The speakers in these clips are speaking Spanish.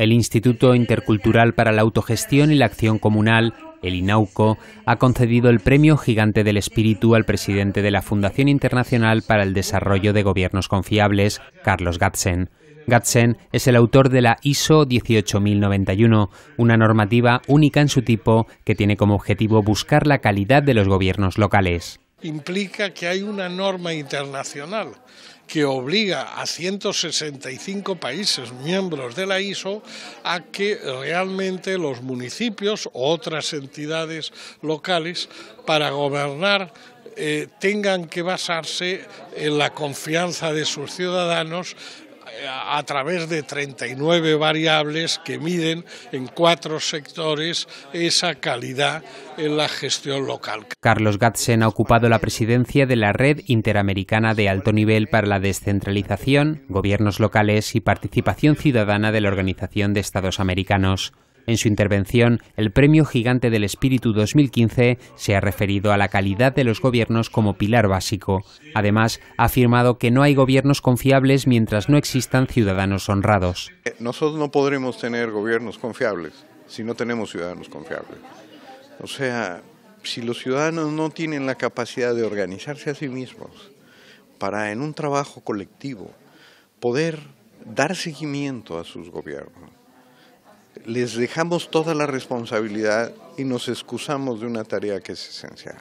El Instituto Intercultural para la Autogestión y la Acción Comunal, el INAUCO, ha concedido el Premio Gigante del Espíritu al presidente de la Fundación Internacional para el Desarrollo de Gobiernos Confiables, Carlos Gatsen. Gatsen es el autor de la ISO 18091, una normativa única en su tipo que tiene como objetivo buscar la calidad de los gobiernos locales. Implica que hay una norma internacional que obliga a 165 países miembros de la ISO a que realmente los municipios u otras entidades locales para gobernar eh, tengan que basarse en la confianza de sus ciudadanos a través de 39 variables que miden en cuatro sectores esa calidad en la gestión local. Carlos Gatzen ha ocupado la presidencia de la Red Interamericana de Alto Nivel para la Descentralización, Gobiernos Locales y Participación Ciudadana de la Organización de Estados Americanos. En su intervención, el Premio Gigante del Espíritu 2015 se ha referido a la calidad de los gobiernos como pilar básico. Además, ha afirmado que no hay gobiernos confiables mientras no existan ciudadanos honrados. Eh, nosotros no podremos tener gobiernos confiables si no tenemos ciudadanos confiables. O sea, si los ciudadanos no tienen la capacidad de organizarse a sí mismos para en un trabajo colectivo poder dar seguimiento a sus gobiernos, les dejamos toda la responsabilidad y nos excusamos de una tarea que es esencial.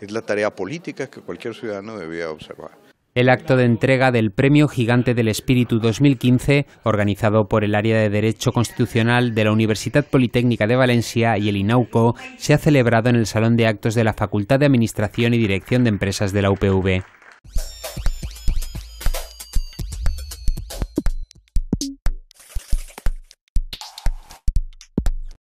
Es la tarea política que cualquier ciudadano debía observar. El acto de entrega del Premio Gigante del Espíritu 2015, organizado por el Área de Derecho Constitucional de la Universidad Politécnica de Valencia y el INAUCO, se ha celebrado en el Salón de Actos de la Facultad de Administración y Dirección de Empresas de la UPV.